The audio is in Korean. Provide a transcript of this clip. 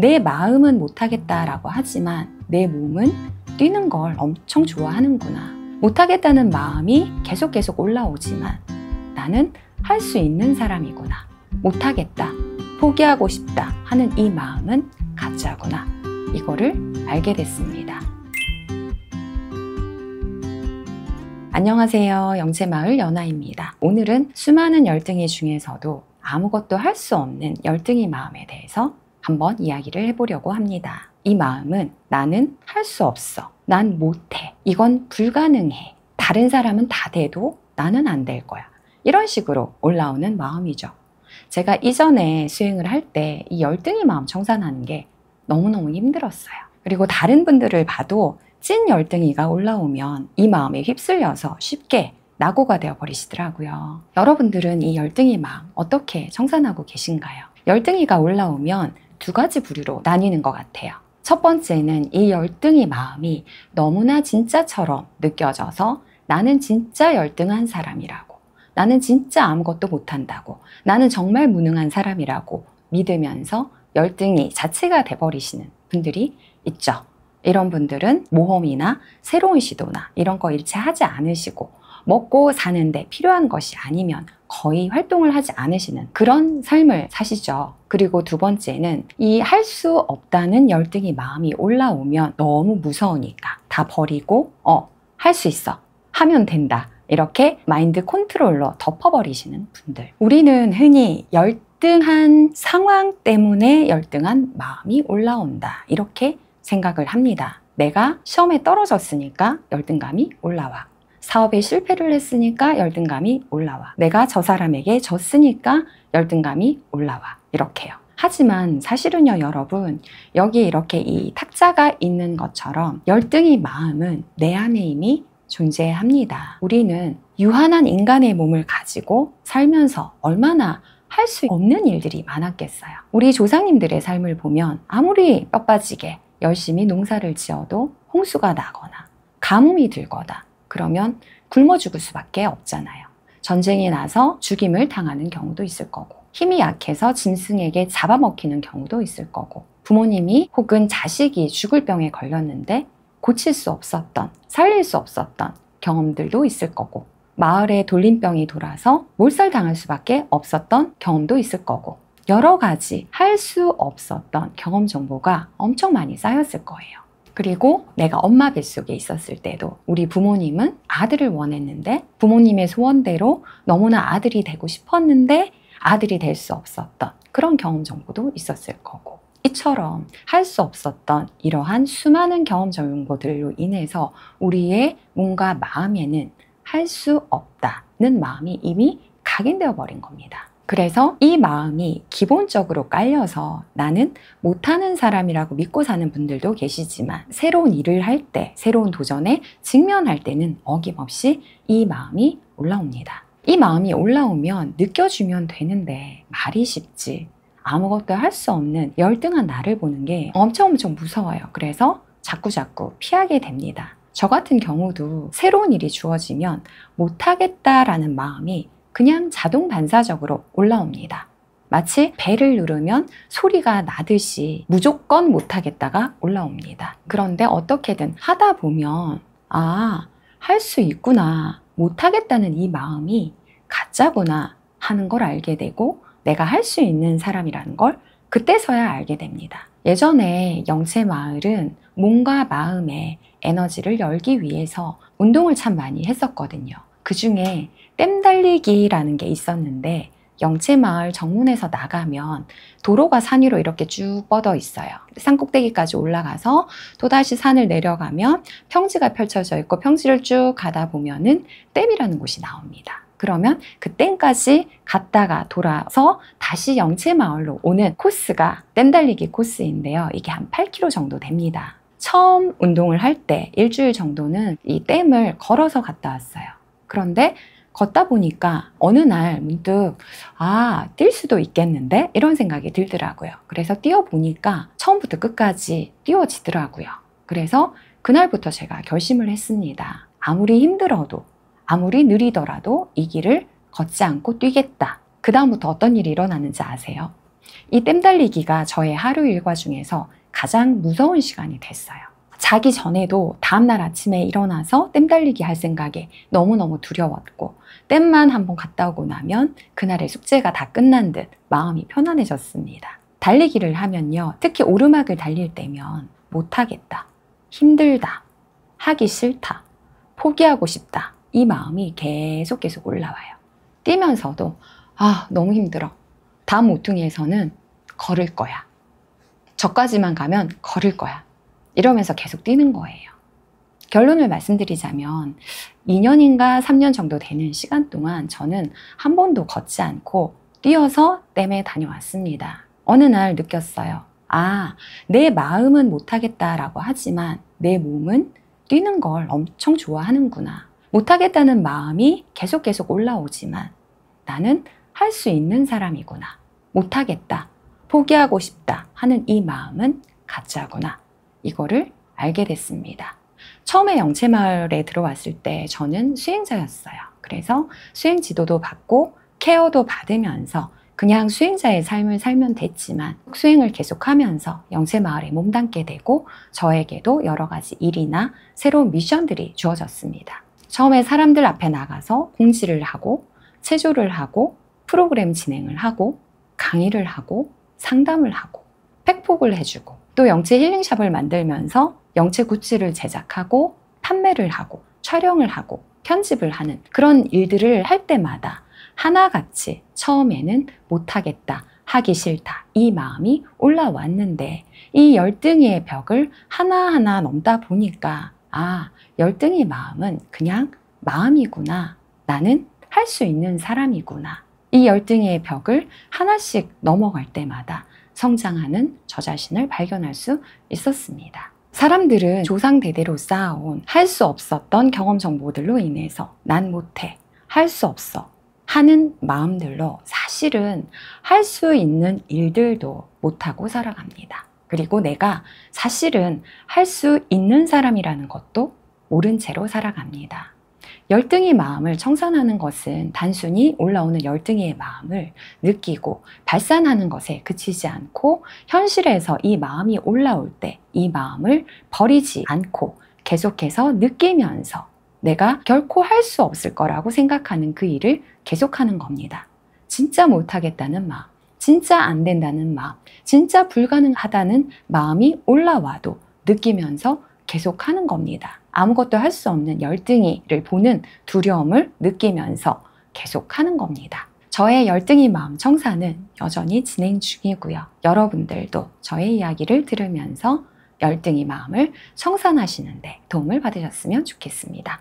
내 마음은 못하겠다라고 하지만 내 몸은 뛰는 걸 엄청 좋아하는구나. 못하겠다는 마음이 계속 계속 올라오지만 나는 할 수 있는 사람이구나. 못하겠다. 포기하고 싶다 하는 이 마음은 가짜구나. 이거를 알게 됐습니다. 안녕하세요. 영채마을 연아입니다. 오늘은 수많은 열등이 중에서도 아무것도 할 수 없는 열등이 마음에 대해서 한번 이야기를 해보려고 합니다. 이 마음은 나는 할 수 없어. 난 못해. 이건 불가능해. 다른 사람은 다 돼도 나는 안 될 거야. 이런 식으로 올라오는 마음이죠. 제가 이전에 수행을 할 때 이 열등이 마음 청산하는 게 너무너무 힘들었어요. 그리고 다른 분들을 봐도 찐 열등이가 올라오면 이 마음에 휩쓸려서 쉽게 낙오가 되어 버리시더라고요. 여러분들은 이 열등이 마음 어떻게 청산하고 계신가요? 열등이가 올라오면 두 가지 부류로 나뉘는 것 같아요. 첫 번째는 이 열등의 마음이 너무나 진짜처럼 느껴져서 나는 진짜 열등한 사람이라고, 나는 진짜 아무것도 못한다고, 나는 정말 무능한 사람이라고 믿으면서 열등이 자체가 돼버리시는 분들이 있죠. 이런 분들은 모험이나 새로운 시도나 이런 거 일체하지 않으시고 먹고 사는데 필요한 것이 아니면 거의 활동을 하지 않으시는 그런 삶을 사시죠. 그리고 두 번째는 이 할 수 없다는 열등이 마음이 올라오면 너무 무서우니까 다 버리고 어, 할 수 있어. 하면 된다. 이렇게 마인드 컨트롤러 덮어버리시는 분들. 우리는 흔히 열등한 상황 때문에 열등한 마음이 올라온다. 이렇게 생각을 합니다. 내가 시험에 떨어졌으니까 열등감이 올라와. 사업에 실패를 했으니까 열등감이 올라와. 내가 저 사람에게 졌으니까 열등감이 올라와. 이렇게요. 하지만 사실은요, 여러분, 여기 이렇게 이 탁자가 있는 것처럼 열등이 마음은 내 안에 이미 존재합니다. 우리는 유한한 인간의 몸을 가지고 살면서 얼마나 할 수 없는 일들이 많았겠어요. 우리 조상님들의 삶을 보면 아무리 뼈빠지게 열심히 농사를 지어도 홍수가 나거나 가뭄이 들거나 그러면 굶어 죽을 수밖에 없잖아요. 전쟁이 나서 죽임을 당하는 경우도 있을 거고, 힘이 약해서 짐승에게 잡아먹히는 경우도 있을 거고, 부모님이 혹은 자식이 죽을 병에 걸렸는데 고칠 수 없었던, 살릴 수 없었던 경험들도 있을 거고, 마을에 돌림병이 돌아서 몰살당할 수밖에 없었던 경험도 있을 거고, 여러 가지 할 수 없었던 경험 정보가 엄청 많이 쌓였을 거예요. 그리고 내가 엄마 뱃속에 있었을 때도 우리 부모님은 아들을 원했는데 부모님의 소원대로 너무나 아들이 되고 싶었는데 아들이 될 수 없었던 그런 경험 정보도 있었을 거고 이처럼 할 수 없었던 이러한 수많은 경험 정보들로 인해서 우리의 뭔가 마음에는 할 수 없다는 마음이 이미 각인되어 버린 겁니다. 그래서 이 마음이 기본적으로 깔려서 나는 못하는 사람이라고 믿고 사는 분들도 계시지만 새로운 일을 할 때, 새로운 도전에 직면할 때는 어김없이 이 마음이 올라옵니다. 이 마음이 올라오면 느껴주면 되는데 말이 쉽지 아무것도 할 수 없는 열등한 나를 보는 게 엄청 엄청 무서워요. 그래서 자꾸자꾸 피하게 됩니다. 저 같은 경우도 새로운 일이 주어지면 못하겠다라는 마음이 그냥 자동 반사적으로 올라옵니다. 마치 배를 누르면 소리가 나듯이 무조건 못하겠다가 올라옵니다. 그런데 어떻게든 하다 보면 아, 할 수 있구나. 못하겠다는 이 마음이 가짜구나 하는 걸 알게 되고 내가 할 수 있는 사람이라는 걸 그때서야 알게 됩니다. 예전에 영체 마을은 몸과 마음의 에너지를 열기 위해서 운동을 참 많이 했었거든요. 그 중에 댐 달리기라는 게 있었는데 영채마을 정문에서 나가면 도로가 산 위로 이렇게 쭉 뻗어 있어요. 산 꼭대기까지 올라가서 또다시 산을 내려가면 평지가 펼쳐져 있고 평지를 쭉 가다 보면은 댐이라는 곳이 나옵니다. 그러면 그 댐까지 갔다가 돌아서 다시 영채마을로 오는 코스가 댐 달리기 코스인데요. 이게 한 8km 정도 됩니다. 처음 운동을 할 때 일주일 정도는 이 댐을 걸어서 갔다 왔어요. 그런데 걷다 보니까 어느 날 문득 아, 뛸 수도 있겠는데? 이런 생각이 들더라고요. 그래서 뛰어보니까 처음부터 끝까지 뛰어지더라고요. 그래서 그날부터 제가 결심을 했습니다. 아무리 힘들어도, 아무리 느리더라도 이 길을 걷지 않고 뛰겠다. 그다음부터 어떤 일이 일어나는지 아세요? 이땜 달리기가 저의 하루 일과 중에서 가장 무서운 시간이 됐어요. 자기 전에도 다음날 아침에 일어나서 땜 달리기 할 생각에 너무너무 두려웠고 땜만 한번 갔다 오고 나면 그날의 숙제가 다 끝난 듯 마음이 편안해졌습니다. 달리기를 하면요. 특히 오르막을 달릴 때면 못하겠다, 힘들다, 하기 싫다, 포기하고 싶다 이 마음이 계속 계속 올라와요. 뛰면서도 아 너무 힘들어. 다음 오퉁이에서는 걸을 거야. 저까지만 가면 걸을 거야. 이러면서 계속 뛰는 거예요. 결론을 말씀드리자면 2년인가 3년 정도 되는 시간 동안 저는 한 번도 걷지 않고 뛰어서 댐에 다녀왔습니다. 어느 날 느꼈어요. 아, 내 마음은 못하겠다라고 하지만 내 몸은 뛰는 걸 엄청 좋아하는구나. 못하겠다는 마음이 계속 계속 올라오지만 나는 할 수 있는 사람이구나. 못하겠다. 포기하고 싶다 하는 이 마음은 가짜구나. 이거를 알게 됐습니다. 처음에 영채마을에 들어왔을 때 저는 수행자였어요. 그래서 수행 지도도 받고 케어도 받으면서 그냥 수행자의 삶을 살면 됐지만 수행을 계속하면서 영채마을에 몸담게 되고 저에게도 여러 가지 일이나 새로운 미션들이 주어졌습니다. 처음에 사람들 앞에 나가서 공지를 하고 체조를 하고 프로그램 진행을 하고 강의를 하고 상담을 하고 팩폭을 해주고 또 영체 힐링샵을 만들면서 영체 굿즈를 제작하고 판매를 하고 촬영을 하고 편집을 하는 그런 일들을 할 때마다 하나같이 처음에는 못하겠다, 하기 싫다 이 마음이 올라왔는데 이 열등의 벽을 하나하나 넘다 보니까 아, 열등이 마음은 그냥 마음이구나. 나는 할 수 있는 사람이구나. 이 열등의 벽을 하나씩 넘어갈 때마다 성장하는 저 자신을 발견할 수 있었습니다. 사람들은 조상 대대로 쌓아온 할 수 없었던 경험 정보들로 인해서 난 못해, 할 수 없어 하는 마음들로 사실은 할 수 있는 일들도 못하고 살아갑니다. 그리고 내가 사실은 할 수 있는 사람이라는 것도 모른 채로 살아갑니다. 열등이 마음을 청산하는 것은 단순히 올라오는 열등이의 마음을 느끼고 발산하는 것에 그치지 않고 현실에서 이 마음이 올라올 때 이 마음을 버리지 않고 계속해서 느끼면서 내가 결코 할 수 없을 거라고 생각하는 그 일을 계속하는 겁니다. 진짜 못하겠다는 마음, 진짜 안 된다는 마음, 진짜 불가능하다는 마음이 올라와도 느끼면서 계속 하는 겁니다. 아무것도 할 수 없는 열등이를 보는 두려움을 느끼면서 계속 하는 겁니다. 저의 열등이 마음 청사는 여전히 진행 중이고요. 여러분들도 저의 이야기를 들으면서 열등이 마음을 청산하시는데 도움을 받으셨으면 좋겠습니다.